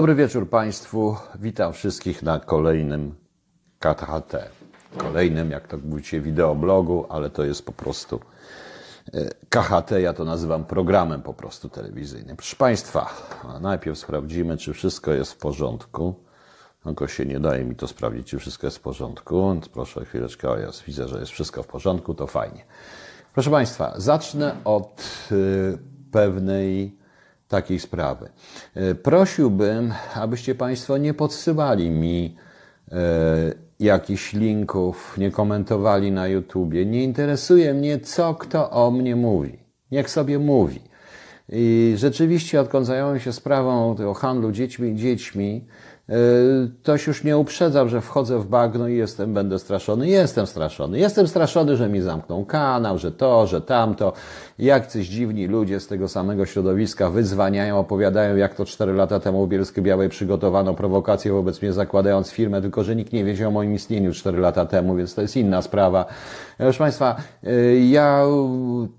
Dobry wieczór Państwu. Witam wszystkich na kolejnym KHT. Kolejnym, jak to mówicie, wideoblogu, ale to jest po prostu e, KHT, ja to nazywam programem po prostu telewizyjnym. Proszę Państwa, najpierw sprawdzimy, czy wszystko jest w porządku. Tylko się nie daje mi to sprawdzić, czy wszystko jest w porządku. Proszę chwileczkę, o ja widzę, że jest wszystko w porządku, to fajnie. Proszę Państwa, zacznę od e, pewnej takiej sprawy. E, prosiłbym, abyście Państwo nie podsyłali mi e, jakichś linków, nie komentowali na YouTubie. Nie interesuje mnie, co kto o mnie mówi. Niech sobie mówi. I rzeczywiście, odkąd zająłem się sprawą o handlu dziećmi, dziećmi E, Toś już nie uprzedzał, że wchodzę w bagno i jestem, będę straszony. Jestem straszony. Jestem straszony, że mi zamkną kanał, że to, że tamto. Jak coś dziwni ludzie z tego samego środowiska wyzwaniają, opowiadają, jak to cztery lata temu w Bielsku Białej przygotowano prowokację wobec mnie, zakładając firmę, tylko że nikt nie wiedział o moim istnieniu cztery lata temu, więc to jest inna sprawa. Proszę Państwa, e, ja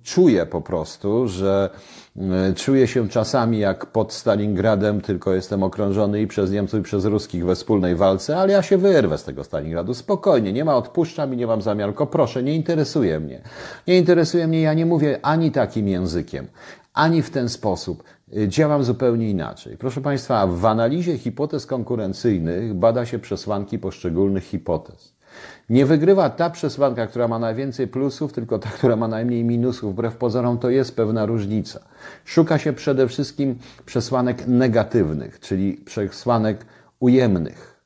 czuję po prostu, że E, czuję się czasami jak pod Stalingradem, tylko jestem okrążony i przez Niemców, i przez Ruskich we wspólnej walce, ale ja się wyrwę z tego Stalingradu. Spokojnie, nie ma, odpuszczam i nie mam zamiaru, tylko proszę, nie interesuje mnie. Nie interesuje mnie, ja nie mówię ani takim językiem, ani w ten sposób. E, działam zupełnie inaczej. Proszę Państwa, w analizie hipotez konkurencyjnych bada się przesłanki poszczególnych hipotez. Nie wygrywa ta przesłanka, która ma najwięcej plusów, tylko ta, która ma najmniej minusów. Wbrew pozorom to jest pewna różnica. Szuka się przede wszystkim przesłanek negatywnych, czyli przesłanek ujemnych.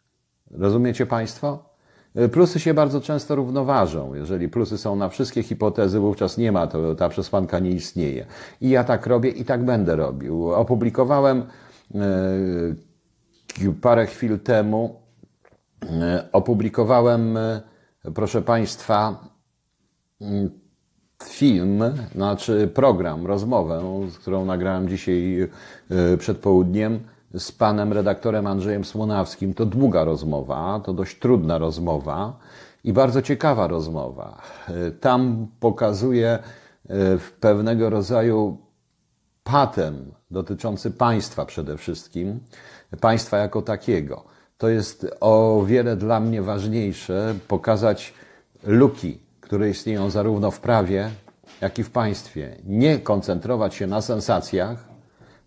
Rozumiecie Państwo? E, plusy się bardzo często równoważą. Jeżeli plusy są na wszystkie hipotezy, wówczas nie ma, to ta przesłanka nie istnieje. I ja tak robię i tak będę robił. Opublikowałem yy, parę chwil temu E, opublikowałem, e, proszę Państwa, mm, film, znaczy program, rozmowę, którą nagrałem dzisiaj e, przed południem z panem redaktorem Andrzejem Słonawskim. To długa rozmowa, to dość trudna rozmowa i bardzo ciekawa rozmowa. Tam pokazuje pewnego rodzaju patent dotyczący państwa przede wszystkim, państwa jako takiego to jest o wiele dla mnie ważniejsze pokazać luki, które istnieją zarówno w prawie, jak i w państwie. Nie koncentrować się na sensacjach,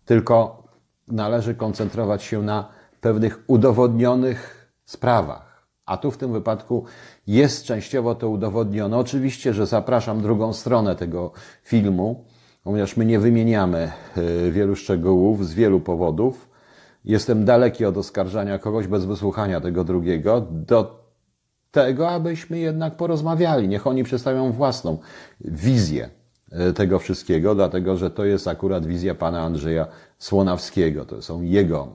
tylko należy koncentrować się na pewnych udowodnionych sprawach. A tu w tym wypadku jest częściowo to udowodnione. Oczywiście, że zapraszam drugą stronę tego filmu, ponieważ my nie wymieniamy e, wielu szczegółów z wielu powodów. Jestem daleki od oskarżania kogoś bez wysłuchania tego drugiego, do tego, abyśmy jednak porozmawiali. Niech oni przedstawią własną wizję e, tego wszystkiego, dlatego że to jest akurat wizja pana Andrzeja Słonawskiego, to są jego,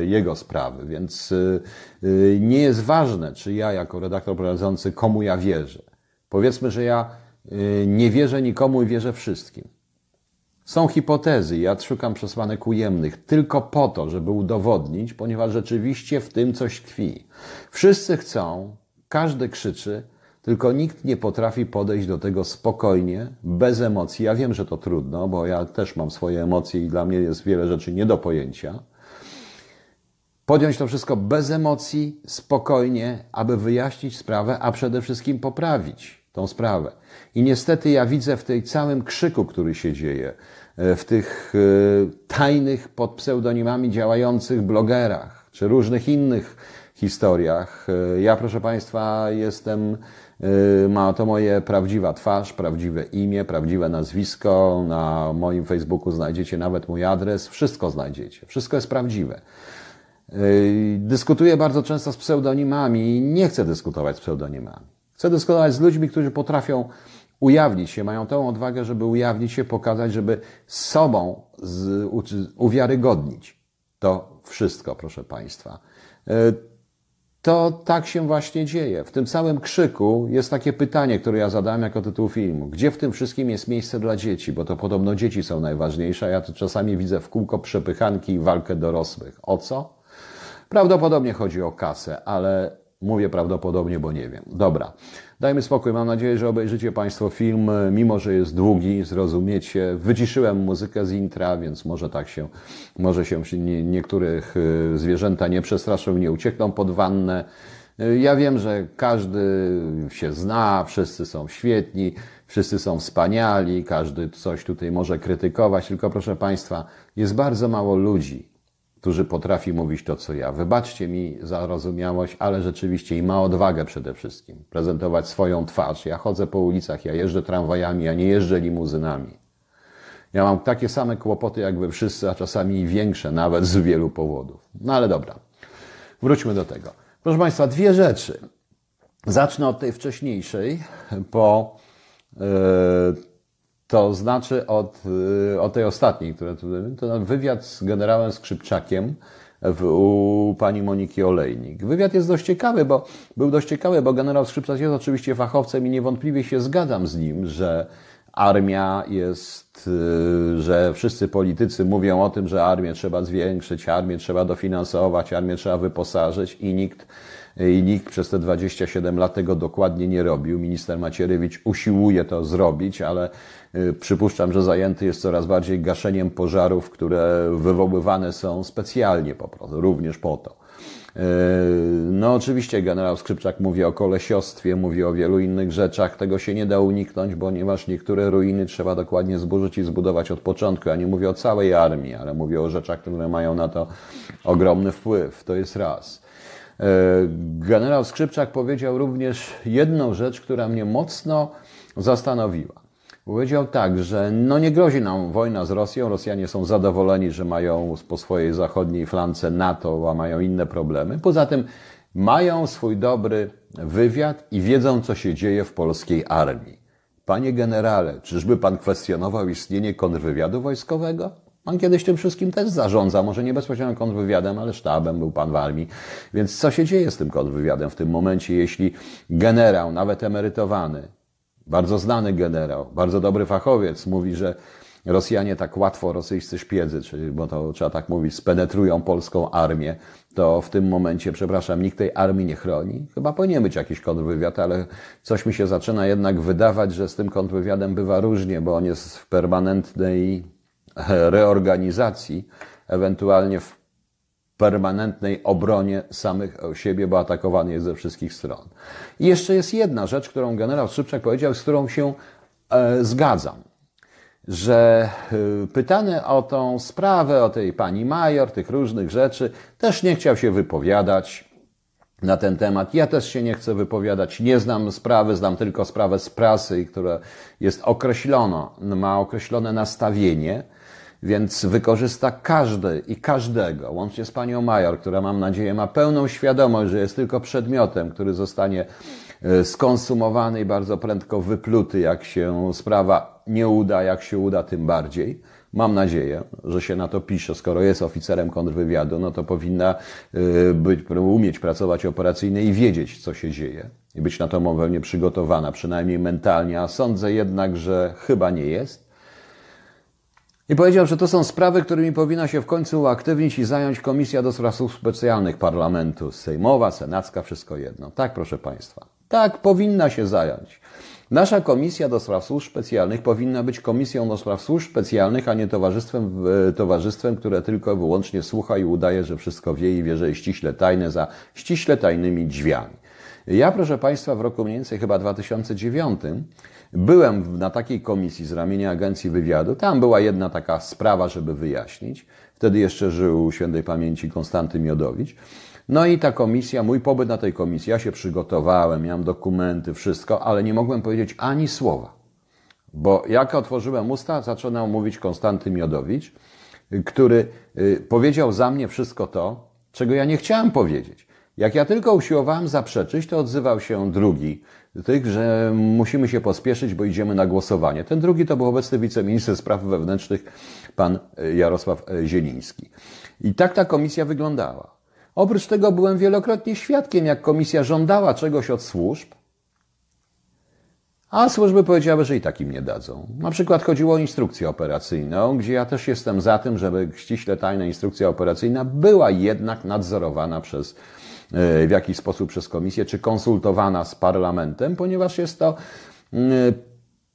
e, jego sprawy, więc e, nie jest ważne, czy ja jako redaktor prowadzący komu ja wierzę. Powiedzmy, że ja nie wierzę nikomu i wierzę wszystkim. Są hipotezy, ja szukam przesłanek ujemnych tylko po to, żeby udowodnić, ponieważ rzeczywiście w tym coś tkwi. Wszyscy chcą, każdy krzyczy, tylko nikt nie potrafi podejść do tego spokojnie, bez emocji. Ja wiem, że to trudno, bo ja też mam swoje emocje i dla mnie jest wiele rzeczy nie do pojęcia. Podjąć to wszystko bez emocji, spokojnie, aby wyjaśnić sprawę, a przede wszystkim poprawić tą sprawę. I niestety ja widzę w tej całym krzyku, który się dzieje, E, w tych e, tajnych pod pseudonimami działających blogerach czy różnych innych historiach. E, ja, proszę Państwa, jestem, ma to moje prawdziwa twarz, prawdziwe imię, prawdziwe nazwisko. Na moim Facebooku znajdziecie nawet mój adres, wszystko znajdziecie, wszystko jest prawdziwe. Dyskutuję bardzo często z pseudonimami. Nie chcę dyskutować z pseudonimami. Chcę dyskutować z ludźmi, którzy potrafią ujawnić się, mają tę odwagę, żeby ujawnić się, pokazać, żeby sobą z, u, uwiarygodnić to wszystko, proszę Państwa. E, to tak się właśnie dzieje. W tym całym krzyku jest takie pytanie, które ja zadałem jako tytuł filmu. Gdzie w tym wszystkim jest miejsce dla dzieci? Bo to podobno dzieci są najważniejsze. Ja tu czasami widzę w kółko przepychanki i walkę dorosłych. O co? Prawdopodobnie chodzi o kasę, ale mówię prawdopodobnie, bo nie wiem. Dobra. Dajmy spokój, mam nadzieję, że obejrzycie Państwo film, e, mimo że jest długi, zrozumiecie. Wyciszyłem muzykę z intra, więc może tak się, może się niektórych e, zwierzęta nie przestraszą, nie uciekną pod wannę. E, ja wiem, że każdy się zna, wszyscy są świetni, wszyscy są wspaniali, każdy coś tutaj może krytykować, tylko proszę Państwa, jest bardzo mało ludzi, którzy potrafi mówić to, co ja. Wybaczcie mi zarozumiałość, ale rzeczywiście i ma odwagę przede wszystkim prezentować swoją twarz. Ja chodzę po ulicach, ja jeżdżę tramwajami, ja nie jeżdżę limuzynami. Ja mam takie same kłopoty jak wy wszyscy, a czasami i większe nawet z wielu powodów. No ale dobra, wróćmy do tego. Proszę Państwa, dwie rzeczy. Zacznę od tej wcześniejszej, bo yy, e, to znaczy od, y, od tej ostatniej, która tu, to wywiad z generałem Skrzypczakiem w, u pani Moniki Olejnik. Wywiad jest dość ciekawy, bo był dość ciekawy, bo generał Skrzypczak jest oczywiście fachowcem i niewątpliwie się zgadzam z nim, że armia jest, y, że wszyscy politycy mówią o tym, że armię trzeba zwiększyć, armię trzeba dofinansować, armię trzeba wyposażyć i nikt i nikt przez te 27 lat tego dokładnie nie robił. Minister Macierewicz usiłuje to zrobić, ale y, przypuszczam, że zajęty jest coraz bardziej gaszeniem pożarów, które wywoływane są specjalnie po prostu, również po to. Y, no oczywiście generał Skrzypczak mówi o kolesiostwie, mówi o wielu innych rzeczach. Tego się nie da uniknąć, ponieważ niektóre ruiny trzeba dokładnie zburzyć i zbudować od początku. Ja nie mówię o całej armii, ale mówię o rzeczach, które mają na to ogromny wpływ. To jest raz. E, generał Skrzypczak powiedział również jedną rzecz, która mnie mocno zastanowiła. Powiedział tak, że no nie grozi nam wojna z Rosją. Rosjanie są zadowoleni, że mają po swojej zachodniej flance NATO, a mają inne problemy. Poza tym mają swój dobry wywiad i wiedzą, co się dzieje w polskiej armii. Panie generale, czyżby pan kwestionował istnienie kontrwywiadu wojskowego? Pan kiedyś tym wszystkim też zarządza, może nie bezpośrednio kontrwywiadem, ale sztabem był pan w armii. Więc co się dzieje z tym kontrwywiadem w tym momencie, jeśli generał, nawet emerytowany, bardzo znany generał, bardzo dobry fachowiec mówi, że Rosjanie tak łatwo, rosyjscy szpiedzy, czyli, bo to trzeba tak mówić, spenetrują polską armię, to w tym momencie, przepraszam, nikt tej armii nie chroni? Chyba powinien być jakiś kontrwywiad, ale coś mi się zaczyna jednak wydawać, że z tym kontrwywiadem bywa różnie, bo on jest w permanentnej reorganizacji, ewentualnie w permanentnej obronie samych siebie, bo atakowany jest ze wszystkich stron. I jeszcze jest jedna rzecz, którą generał Szybczak powiedział, z którą się e, zgadzam. Że e, pytany o tą sprawę, o tej pani major, tych różnych rzeczy, też nie chciał się wypowiadać na ten temat. Ja też się nie chcę wypowiadać, nie znam sprawy, znam tylko sprawę z prasy, która jest określona, ma określone nastawienie. Więc wykorzysta każdy i każdego, łącznie z panią Major, która mam nadzieję ma pełną świadomość, że jest tylko przedmiotem, który zostanie e, skonsumowany i bardzo prędko wypluty, jak się sprawa nie uda, jak się uda, tym bardziej. Mam nadzieję, że się na to pisze. Skoro jest oficerem kontrwywiadu, no to powinna e, być, umieć pracować operacyjnie i wiedzieć, co się dzieje i być na to pewnie przygotowana, przynajmniej mentalnie, a sądzę jednak, że chyba nie jest. I powiedział, że to są sprawy, którymi powinna się w końcu uaktywnić i zająć Komisja do Spraw Służb Specjalnych Parlamentu, Sejmowa, Senacka, wszystko jedno. Tak, proszę Państwa. Tak, powinna się zająć. Nasza Komisja do Spraw Służb Specjalnych powinna być Komisją do Spraw Służb Specjalnych, a nie towarzystwem, towarzystwem, które tylko wyłącznie słucha i udaje, że wszystko wie i wie, że jest ściśle tajne za ściśle tajnymi drzwiami. Ja, proszę Państwa, w roku mniej więcej chyba 2009 byłem na takiej komisji z ramienia Agencji Wywiadu. Tam była jedna taka sprawa, żeby wyjaśnić. Wtedy jeszcze żył świętej pamięci Konstanty Miodowicz. No i ta komisja, mój pobyt na tej komisji, ja się przygotowałem, miałem dokumenty, wszystko, ale nie mogłem powiedzieć ani słowa. Bo jak otworzyłem usta, zaczynał mówić Konstanty Miodowicz, który y, powiedział za mnie wszystko to, czego ja nie chciałem powiedzieć. Jak ja tylko usiłowałem zaprzeczyć, to odzywał się drugi, tych, że musimy się pospieszyć, bo idziemy na głosowanie. Ten drugi to był obecny wiceminister spraw wewnętrznych, pan e, Jarosław e, Zieliński. I tak ta komisja wyglądała. Oprócz tego byłem wielokrotnie świadkiem, jak komisja żądała czegoś od służb, a służby powiedziały, że i tak im nie dadzą. Na przykład chodziło o instrukcję operacyjną, gdzie ja też jestem za tym, żeby ściśle tajna instrukcja operacyjna była jednak nadzorowana przez E, w jakiś sposób przez komisję, czy konsultowana z parlamentem, ponieważ jest to mm,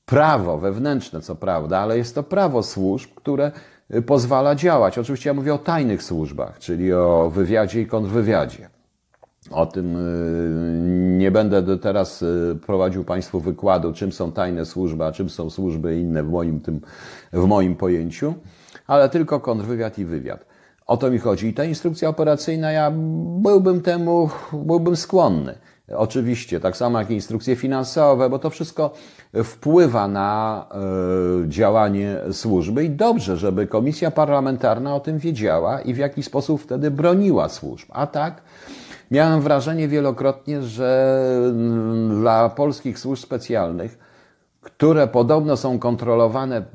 prawo wewnętrzne, co prawda, ale jest to prawo służb, które e, pozwala działać. Oczywiście ja mówię o tajnych służbach, czyli o wywiadzie i kontrwywiadzie. O tym e, nie będę teraz prowadził Państwu wykładu, czym są tajne służby, a czym są służby inne w moim, tym, w moim pojęciu, ale tylko kontrwywiad i wywiad. O to mi chodzi. I ta instrukcja operacyjna, ja byłbym temu, byłbym skłonny. Oczywiście, tak samo jak instrukcje finansowe, bo to wszystko wpływa na e, działanie służby i dobrze, żeby komisja parlamentarna o tym wiedziała i w jaki sposób wtedy broniła służb. A tak, miałem wrażenie wielokrotnie, że mm, dla polskich służb specjalnych które podobno są kontrolowane,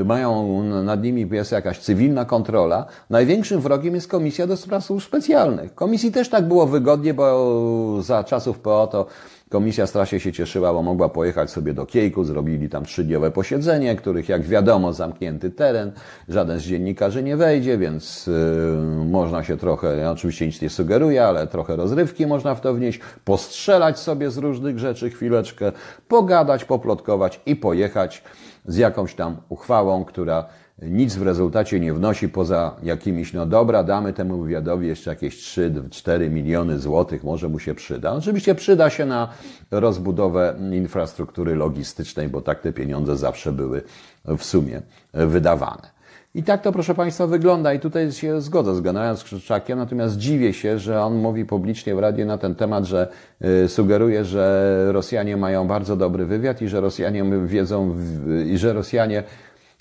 y, mają nad nimi jest jakaś cywilna kontrola, największym wrogiem jest Komisja do Spraw Służb Specjalnych. Komisji też tak było wygodnie, bo za czasów PO to Komisja strasie się cieszyła, bo mogła pojechać sobie do Kiejku, zrobili tam trzydniowe posiedzenie, których jak wiadomo zamknięty teren, żaden z dziennikarzy nie wejdzie, więc yy, można się trochę, ja oczywiście nic nie sugeruję, ale trochę rozrywki można w to wnieść, postrzelać sobie z różnych rzeczy chwileczkę, pogadać, poplotkować i pojechać z jakąś tam uchwałą, która nic w rezultacie nie wnosi poza jakimiś, no dobra, damy temu wywiadowi jeszcze jakieś 3-4 miliony złotych, może mu się przyda. Oczywiście przyda się na rozbudowę infrastruktury logistycznej, bo tak te pieniądze zawsze były w sumie wydawane. I tak to, proszę Państwa, wygląda i tutaj się zgodzę z generałem Skrzyczakiem, natomiast dziwię się, że on mówi publicznie w radiu na ten temat, że y, sugeruje, że Rosjanie mają bardzo dobry wywiad i że Rosjanie wiedzą i że Rosjanie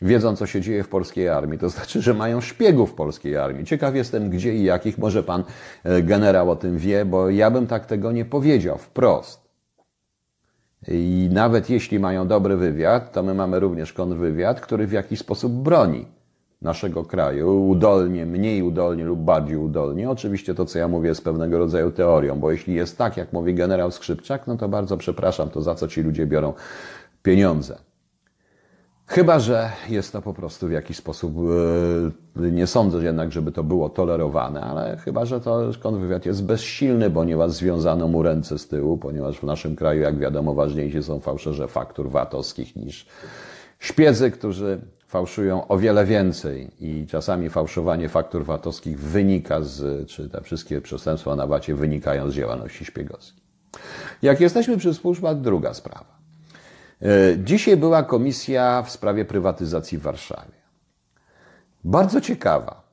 wiedzą, co się dzieje w polskiej armii. To znaczy, że mają szpiegów w polskiej armii. Ciekaw jestem, gdzie i jakich. Może pan e, generał o tym wie, bo ja bym tak tego nie powiedział wprost. I nawet jeśli mają dobry wywiad, to my mamy również kontrwywiad, który w jakiś sposób broni naszego kraju, udolnie, mniej udolnie lub bardziej udolnie. Oczywiście to, co ja mówię, jest pewnego rodzaju teorią, bo jeśli jest tak, jak mówi generał Skrzypczak, no to bardzo przepraszam, to za co ci ludzie biorą pieniądze. Chyba, że jest to po prostu w jakiś sposób, e, nie sądzę jednak, żeby to było tolerowane, ale chyba, że to kontrwywiad jest bezsilny, ponieważ związano mu ręce z tyłu, ponieważ w naszym kraju, jak wiadomo, ważniejsi są fałszerze faktur VAT-owskich niż śpiedzy, którzy fałszują o wiele więcej i czasami fałszowanie faktur VAT-owskich wynika z, czy te wszystkie przestępstwa na VAT-ie wynikają z działalności śpiegowskiej. Jak jesteśmy przy służbach, druga sprawa. E, dzisiaj była komisja w sprawie prywatyzacji w Warszawie. Bardzo ciekawa.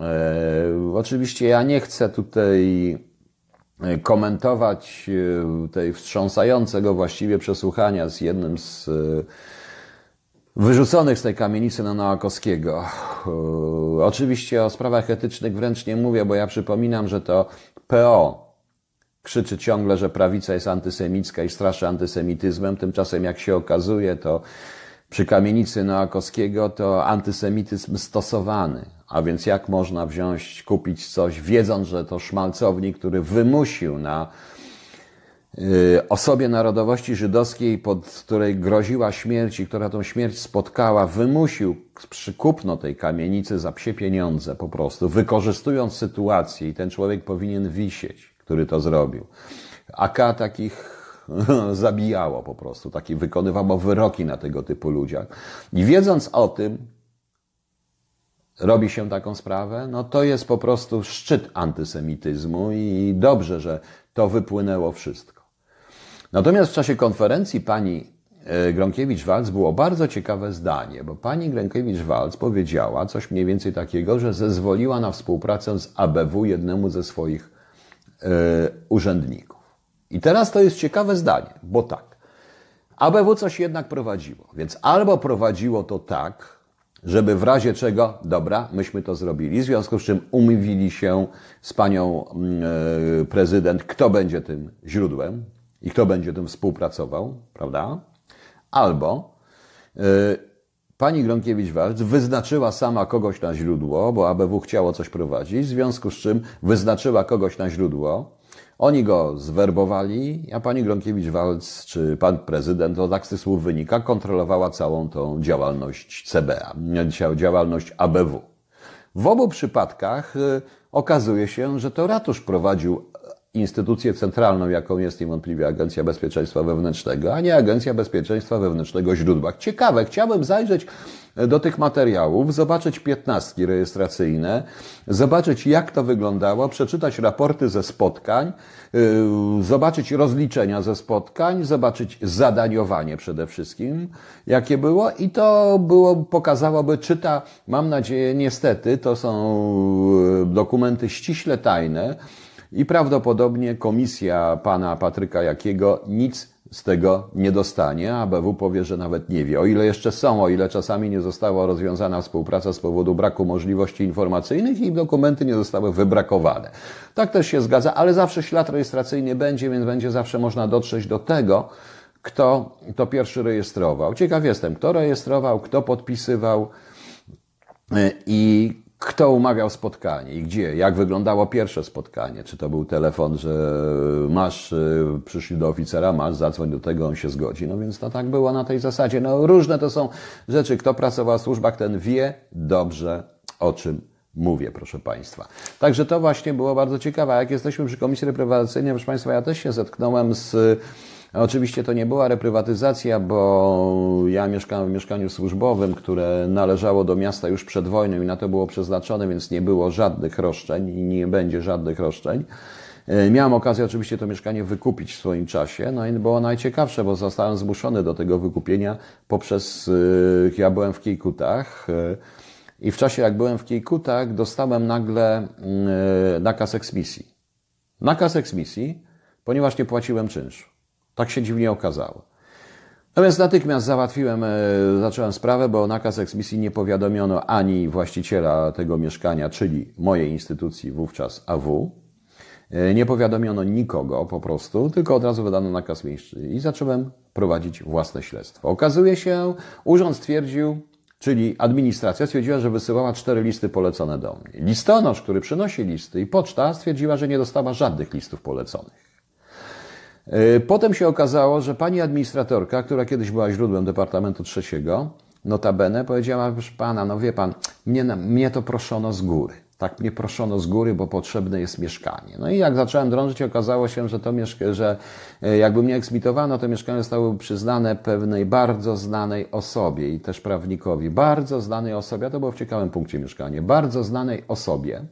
E, oczywiście ja nie chcę tutaj e, komentować tej wstrząsającego właściwie przesłuchania z jednym z wyrzuconych z tej kamienicy na Nowakowskiego. Oczywiście o sprawach etycznych wręcz nie mówię, bo ja przypominam, że to PO krzyczy ciągle, że prawica jest antysemicka i straszy antysemityzmem. Tymczasem, jak się okazuje, to przy kamienicy Noakowskiego to antysemityzm stosowany. A więc jak można wziąć, kupić coś, wiedząc, że to szmalcownik, który wymusił na y, osobie narodowości żydowskiej, pod której groziła śmierć i która tą śmierć spotkała, wymusił przykupno tej kamienicy za psie pieniądze po prostu, wykorzystując sytuację i ten człowiek powinien wisieć który to zrobił. AK takich zabijało po prostu, taki wykonywało wyroki na tego typu ludziach. I wiedząc o tym, robi się taką sprawę, no to jest po prostu szczyt antysemityzmu i dobrze, że to wypłynęło wszystko. Natomiast w czasie konferencji pani e, Gronkiewicz-Walc było bardzo ciekawe zdanie, bo pani Gronkiewicz-Walc powiedziała coś mniej więcej takiego, że zezwoliła na współpracę z ABW jednemu ze swoich E, urzędników. I teraz to jest ciekawe zdanie, bo tak, ABW coś jednak prowadziło, więc albo prowadziło to tak, żeby w razie czego, dobra, myśmy to zrobili, w związku z czym umówili się z panią mm, e, prezydent, kto będzie tym źródłem i kto będzie tym współpracował, prawda? Albo e, Pani Gronkiewicz-Walc wyznaczyła sama kogoś na źródło, bo ABW chciało coś prowadzić, w związku z czym wyznaczyła kogoś na źródło. Oni go zwerbowali, a pani Gronkiewicz-Walc, czy pan prezydent, od akcji słów wynika, kontrolowała całą tą działalność CBA, działalność ABW. W obu przypadkach y, okazuje się, że to ratusz prowadził instytucję centralną, jaką jest niewątpliwie Agencja Bezpieczeństwa Wewnętrznego, a nie Agencja Bezpieczeństwa Wewnętrznego Źródłach. Ciekawe, chciałbym zajrzeć e, do tych materiałów, zobaczyć piętnastki rejestracyjne, zobaczyć jak to wyglądało, przeczytać raporty ze spotkań, e, zobaczyć rozliczenia ze spotkań, zobaczyć zadaniowanie przede wszystkim, jakie było i to było, pokazałoby, czyta, mam nadzieję, niestety, to są e, dokumenty ściśle tajne, i prawdopodobnie komisja pana Patryka Jakiego nic z tego nie dostanie, a BW powie, że nawet nie wie. O ile jeszcze są, o ile czasami nie została rozwiązana współpraca z powodu braku możliwości informacyjnych i dokumenty nie zostały wybrakowane. Tak też się zgadza, ale zawsze ślad rejestracyjny będzie, więc będzie zawsze można dotrzeć do tego, kto to pierwszy rejestrował. Ciekaw jestem, kto rejestrował, kto podpisywał y, i kto umawiał spotkanie i gdzie, jak wyglądało pierwsze spotkanie. Czy to był telefon, że masz, y, przyszli do oficera, masz, zadzwoń do tego, on się zgodzi. No więc to tak było na tej zasadzie. No różne to są rzeczy. Kto pracował w służbach, ten wie dobrze o czym mówię, proszę Państwa. Także to właśnie było bardzo ciekawe. Jak jesteśmy przy komisji reprywatyzacyjnej, proszę Państwa, ja też się zetknąłem z Oczywiście to nie była reprywatyzacja, bo ja mieszkałem w mieszkaniu służbowym, które należało do miasta już przed wojną i na to było przeznaczone, więc nie było żadnych roszczeń i nie będzie żadnych roszczeń. E, miałem okazję oczywiście to mieszkanie wykupić w swoim czasie, no i było najciekawsze, bo zostałem zmuszony do tego wykupienia poprzez, e, ja byłem w Kijkutach e, i w czasie jak byłem w Kijkutach dostałem nagle mm, nakaz eksmisji. Nakaz eksmisji, ponieważ nie płaciłem czynszu. Tak się dziwnie okazało. No więc natychmiast załatwiłem, e, zacząłem sprawę, bo nakaz eksmisji nie powiadomiono ani właściciela tego mieszkania, czyli mojej instytucji wówczas AW. E, nie powiadomiono nikogo po prostu, tylko od razu wydano nakaz miejscy i zacząłem prowadzić własne śledztwo. Okazuje się, urząd stwierdził, czyli administracja stwierdziła, że wysyłała cztery listy polecone do mnie. Listonosz, który przynosi listy i poczta stwierdziła, że nie dostała żadnych listów poleconych. E, potem się okazało, że pani administratorka, która kiedyś była źródłem Departamentu Trzeciego, notabene powiedziała, proszę pana, no wie pan, mnie, mnie to proszono z góry. Tak mnie proszono z góry, bo potrzebne jest mieszkanie. No i jak zacząłem drążyć, okazało się, że to mieszka- że e, jakby mnie eksmitowano, to mieszkanie zostało przyznane pewnej bardzo znanej osobie i też prawnikowi. Bardzo znanej osobie, a to było w ciekawym punkcie mieszkanie, bardzo znanej osobie,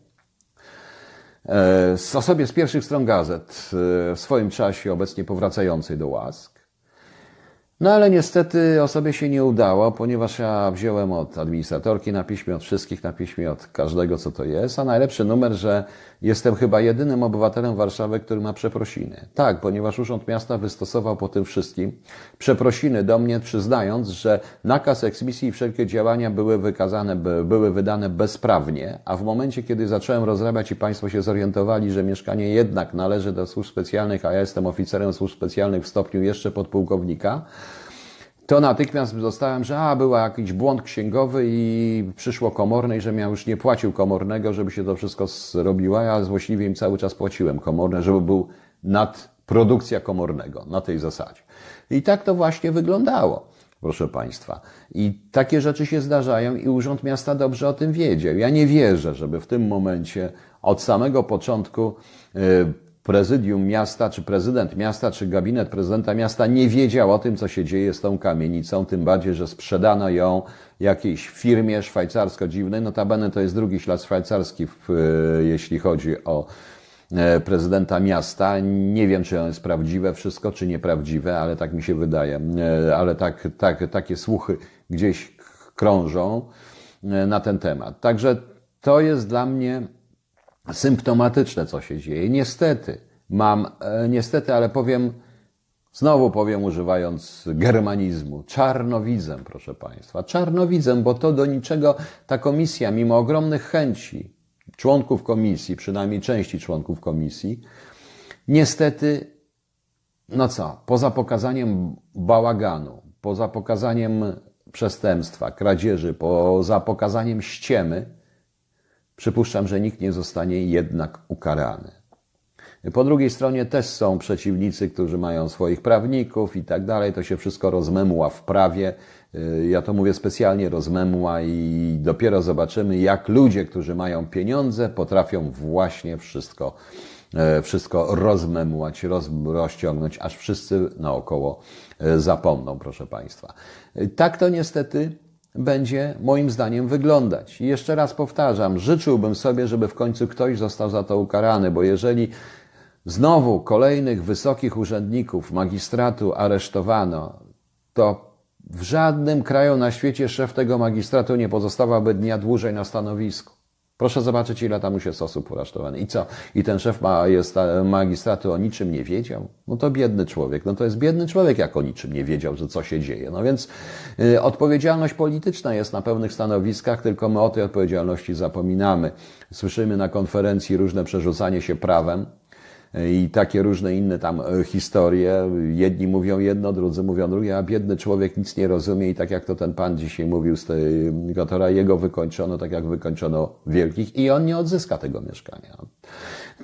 E, z osobie z pierwszych stron gazet e, w swoim czasie obecnie powracającej do łask. No ale niestety osobie się nie udało, ponieważ ja wziąłem od administratorki na piśmie, od wszystkich na piśmie, od każdego co to jest, a najlepszy numer, że Jestem chyba jedynym obywatelem Warszawy, który ma przeprosiny. Tak, ponieważ Urząd Miasta wystosował po tym wszystkim przeprosiny do mnie, przyznając, że nakaz eksmisji i wszelkie działania były wykazane, były wydane bezprawnie, a w momencie, kiedy zacząłem rozrabiać i Państwo się zorientowali, że mieszkanie jednak należy do służb specjalnych, a ja jestem oficerem służb specjalnych w stopniu jeszcze podpułkownika, to natychmiast dostałem, że a, był jakiś błąd księgowy i przyszło komorne i że ja już nie płacił komornego, żeby się to wszystko zrobiło. Ja złośliwie im cały czas płaciłem komorne, żeby był nadprodukcja komornego na tej zasadzie. I tak to właśnie wyglądało. Proszę Państwa. I takie rzeczy się zdarzają i Urząd Miasta dobrze o tym wiedział. Ja nie wierzę, żeby w tym momencie od samego początku y, prezydium miasta, czy prezydent miasta, czy gabinet prezydenta miasta nie wiedział o tym, co się dzieje z tą kamienicą, tym bardziej, że sprzedano ją jakiejś firmie szwajcarsko-dziwnej. Notabene to jest drugi ślad szwajcarski, w, e, jeśli chodzi o e, prezydenta miasta. Nie wiem, czy on jest prawdziwe wszystko, czy nieprawdziwe, ale tak mi się wydaje. E, ale tak, tak, takie słuchy gdzieś krążą na ten temat. Także to jest dla mnie symptomatyczne, co się dzieje. Niestety, mam, e, niestety, ale powiem, znowu powiem używając germanizmu, czarnowidzę, proszę Państwa. czarnowidzę, bo to do niczego ta komisja, mimo ogromnych chęci członków komisji, przynajmniej części członków komisji, niestety, no co, poza pokazaniem bałaganu, poza pokazaniem przestępstwa, kradzieży, poza pokazaniem ściemy, Przypuszczam, że nikt nie zostanie jednak ukarany. Po drugiej stronie też są przeciwnicy, którzy mają swoich prawników i tak dalej. To się wszystko rozmemła w prawie. Y, ja to mówię specjalnie rozmemła i dopiero zobaczymy, jak ludzie, którzy mają pieniądze, potrafią właśnie wszystko, y, wszystko rozmemłać, roz, rozciągnąć, aż wszyscy naokoło y, zapomną, proszę Państwa. Tak to niestety będzie moim zdaniem wyglądać. I jeszcze raz powtarzam, życzyłbym sobie, żeby w końcu ktoś został za to ukarany, bo jeżeli znowu kolejnych wysokich urzędników magistratu aresztowano, to w żadnym kraju na świecie szef tego magistratu nie pozostawałby dnia dłużej na stanowisku. Proszę zobaczyć, ile tam już jest osób aresztowanych. I co? I ten szef ma, jest e, magistratu o niczym nie wiedział? No to biedny człowiek. No to jest biedny człowiek, jak o niczym nie wiedział, że co się dzieje. No więc y, odpowiedzialność polityczna jest na pewnych stanowiskach, tylko my o tej odpowiedzialności zapominamy. Słyszymy na konferencji różne przerzucanie się prawem i takie różne inne tam e, historie. Jedni mówią jedno, drudzy mówią drugie, a biedny człowiek nic nie rozumie i tak jak to ten pan dzisiaj mówił z tego mm, tora, jego wykończono tak jak wykończono wielkich i on nie odzyska tego mieszkania.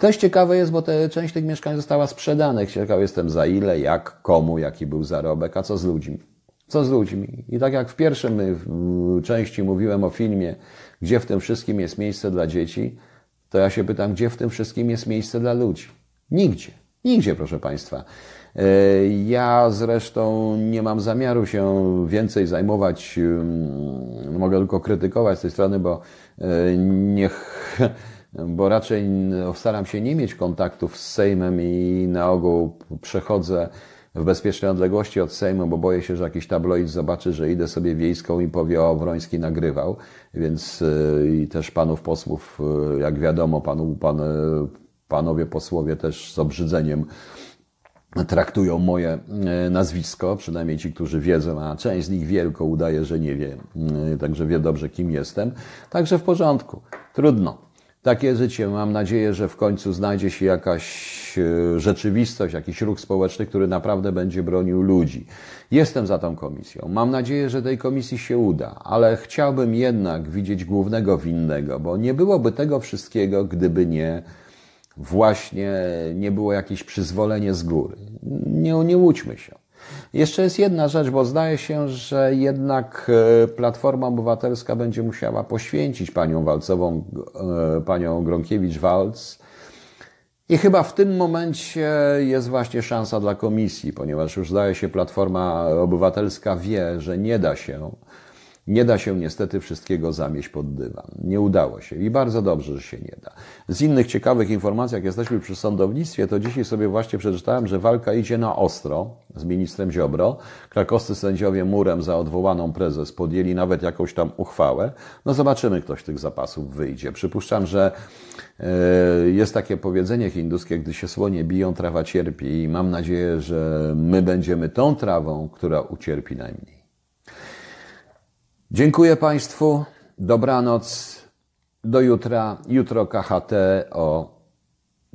Też ciekawe jest, bo te, część tych mieszkań została sprzedanych. Ciekaw jestem za ile, jak, komu, jaki był zarobek, a co z ludźmi. Co z ludźmi? I tak jak w pierwszym y, mm, części mówiłem o filmie, gdzie w tym wszystkim jest miejsce dla dzieci, to ja się pytam, gdzie w tym wszystkim jest miejsce dla ludzi. Nigdzie. Nigdzie, proszę Państwa. E, ja zresztą nie mam zamiaru się więcej zajmować, mm, mogę tylko krytykować z tej strony, bo e, niech, bo raczej staram się nie mieć kontaktów z Sejmem i na ogół przechodzę w bezpiecznej odległości od Sejmu, bo boję się, że jakiś tabloid zobaczy, że idę sobie wiejską i powie, o, Wroński nagrywał, więc e, i też panów posłów, jak wiadomo, panu, pan panowie posłowie też z obrzydzeniem traktują moje e, nazwisko, przynajmniej ci, którzy wiedzą, a część z nich wielko udaje, że nie wie, e, także wie dobrze, kim jestem. Także w porządku, trudno. Takie życie. Mam nadzieję, że w końcu znajdzie się jakaś e, rzeczywistość, jakiś ruch społeczny, który naprawdę będzie bronił ludzi. Jestem za tą komisją. Mam nadzieję, że tej komisji się uda, ale chciałbym jednak widzieć głównego winnego, bo nie byłoby tego wszystkiego, gdyby nie właśnie nie było jakieś przyzwolenie z góry. Nie, nie łudźmy się. Jeszcze jest jedna rzecz, bo zdaje się, że jednak e, Platforma Obywatelska będzie musiała poświęcić panią Walcową, e, panią Gronkiewicz-Walc. I chyba w tym momencie jest właśnie szansa dla komisji, ponieważ już zdaje się Platforma Obywatelska wie, że nie da się nie da się niestety wszystkiego zamieść pod dywan. Nie udało się i bardzo dobrze, że się nie da. Z innych ciekawych informacji, jak jesteśmy przy sądownictwie, to dzisiaj sobie właśnie przeczytałem, że walka idzie na ostro z ministrem Ziobro. Krakowscy sędziowie murem za odwołaną prezes podjęli nawet jakąś tam uchwałę. No zobaczymy, ktoś z tych zapasów wyjdzie. Przypuszczam, że e, jest takie powiedzenie hinduskie, gdy się słonie biją, trawa cierpi i mam nadzieję, że my będziemy tą trawą, która ucierpi najmniej. Dziękuję Państwu. Dobranoc. Do jutra. Jutro KHT o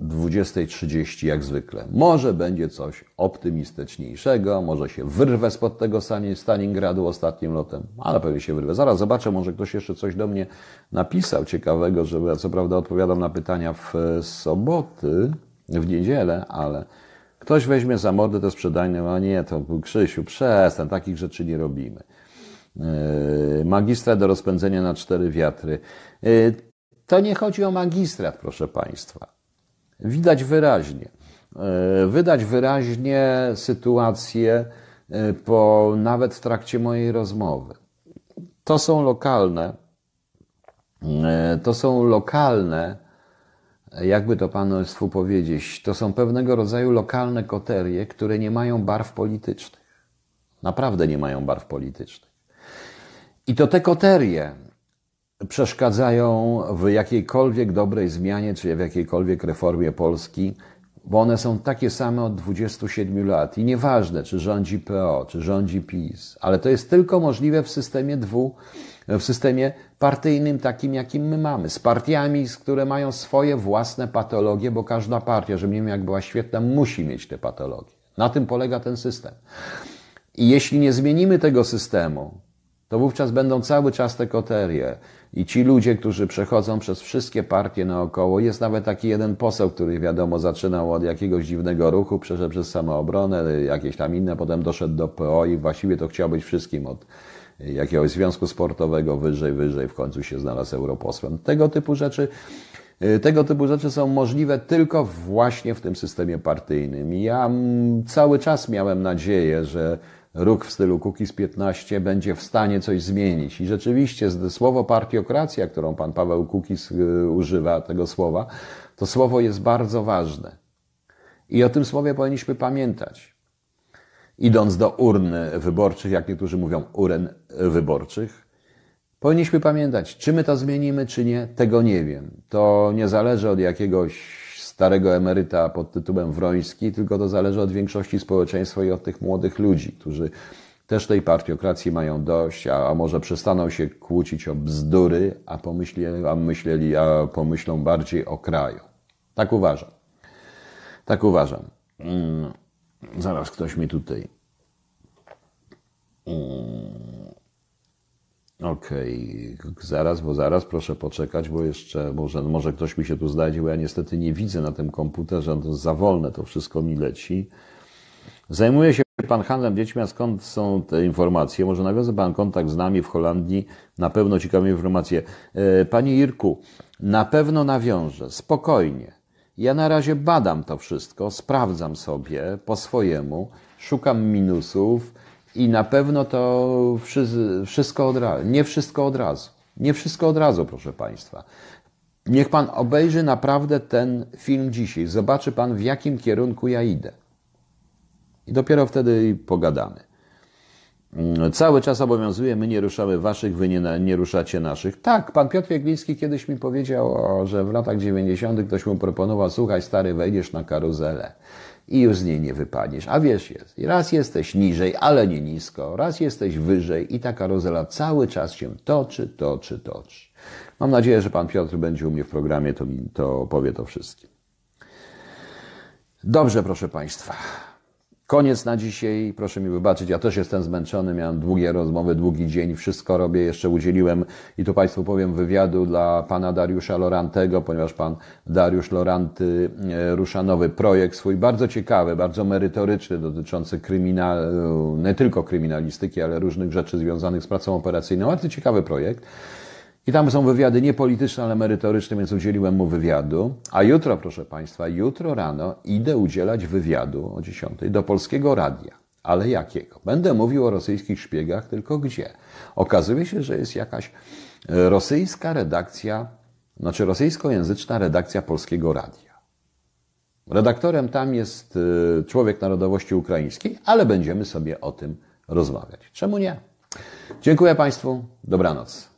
20.30 jak zwykle. Może będzie coś optymistyczniejszego, może się wyrwę spod tego Stalingradu ostatnim lotem, ale pewnie się wyrwę. Zaraz zobaczę, może ktoś jeszcze coś do mnie napisał ciekawego, żeby ja co prawda odpowiadam na pytania w e, soboty, w niedzielę, ale ktoś weźmie za mordę te sprzedajne, a nie, to był Krzysiu, przestań, takich rzeczy nie robimy. E, magistra do rozpędzenia na cztery wiatry. E, to nie chodzi o magistrat, proszę Państwa. Widać wyraźnie. E, wydać wyraźnie sytuację po, nawet w trakcie mojej rozmowy. To są lokalne, to są lokalne, jakby to Państwu powiedzieć, to są pewnego rodzaju lokalne koterie, które nie mają barw politycznych. Naprawdę nie mają barw politycznych. I to te koterie przeszkadzają w jakiejkolwiek dobrej zmianie, czy w jakiejkolwiek reformie Polski, bo one są takie same od 27 lat. I nieważne, czy rządzi PO, czy rządzi PiS, ale to jest tylko możliwe w systemie dwu, w systemie partyjnym takim, jakim my mamy, z partiami, które mają swoje własne patologie, bo każda partia, żeby nie wiem, jak była świetna, musi mieć te patologie. Na tym polega ten system. I jeśli nie zmienimy tego systemu, to wówczas będą cały czas te koterie. I ci ludzie, którzy przechodzą przez wszystkie partie naokoło, jest nawet taki jeden poseł, który wiadomo zaczynał od jakiegoś dziwnego ruchu, przeszedł przez samoobronę, jakieś tam inne, potem doszedł do PO i właściwie to chciał być wszystkim od jakiegoś związku sportowego wyżej, wyżej, w końcu się znalazł europosłem. Tego typu rzeczy, y, tego typu rzeczy są możliwe tylko właśnie w tym systemie partyjnym. Ja mm, cały czas miałem nadzieję, że róg w stylu Kukiz 15 będzie w stanie coś zmienić. I rzeczywiście słowo partiokracja, którą pan Paweł Kukiz y, używa tego słowa, to słowo jest bardzo ważne. I o tym słowie powinniśmy pamiętać. Idąc do urn wyborczych, jak niektórzy mówią, uren wyborczych, powinniśmy pamiętać, czy my to zmienimy, czy nie, tego nie wiem. To nie zależy od jakiegoś starego emeryta pod tytułem Wroński, tylko to zależy od większości społeczeństwa i od tych młodych ludzi, którzy też tej partiokracji mają dość, a, a może przestaną się kłócić o bzdury, a, pomyśli, a, myśleli, a pomyślą bardziej o kraju. Tak uważam. Tak uważam. Mm, zaraz ktoś mi tutaj. Mm, Okej, okay. zaraz, bo zaraz, proszę poczekać, bo jeszcze może, może ktoś mi się tu znajdzie, bo ja niestety nie widzę na tym komputerze, on to za wolne, to wszystko mi leci. Zajmuje się Pan handlem dziećmi, a skąd są te informacje? Może nawiązał Pan kontakt z nami w Holandii, na pewno ciekawe informacje. E, panie Irku, na pewno nawiążę, spokojnie. Ja na razie badam to wszystko, sprawdzam sobie po swojemu, szukam minusów, i na pewno to wszystko od razu, nie wszystko od razu. Nie wszystko od razu, proszę Państwa. Niech Pan obejrzy naprawdę ten film dzisiaj. Zobaczy Pan, w jakim kierunku ja idę. I dopiero wtedy pogadamy. Mm, cały czas obowiązuje, my nie ruszamy waszych, wy nie, nie ruszacie naszych. Tak, pan Piotr Jegliński kiedyś mi powiedział, że w latach 90. ktoś mu proponował, słuchaj stary, wejdziesz na karuzelę i już z niej nie wypadniesz. A wiesz, jest. Raz jesteś niżej, ale nie nisko, raz jesteś wyżej i ta karuzela cały czas się toczy, toczy, toczy. Mam nadzieję, że pan Piotr będzie u mnie w programie, to, mi, to powie to wszystkim. Dobrze, proszę państwa. Koniec na dzisiaj. Proszę mi wybaczyć, ja też jestem zmęczony, miałem długie rozmowy, długi dzień, wszystko robię, jeszcze udzieliłem i tu Państwu powiem wywiadu dla pana Dariusza Lorantego, ponieważ pan Dariusz Loranty e, rusza nowy projekt swój, bardzo ciekawy, bardzo merytoryczny, dotyczący kryminalu, e, nie tylko kryminalistyki, ale różnych rzeczy związanych z pracą operacyjną. Bardzo ciekawy projekt. I tam są wywiady niepolityczne, ale merytoryczne, więc udzieliłem mu wywiadu. A jutro, proszę Państwa, jutro rano idę udzielać wywiadu o 10 do polskiego radia. Ale jakiego? Będę mówił o rosyjskich szpiegach, tylko gdzie? Okazuje się, że jest jakaś e, rosyjska redakcja, znaczy rosyjskojęzyczna redakcja polskiego radia. Redaktorem tam jest e, człowiek narodowości ukraińskiej, ale będziemy sobie o tym rozmawiać. Czemu nie? Dziękuję Państwu. Dobranoc.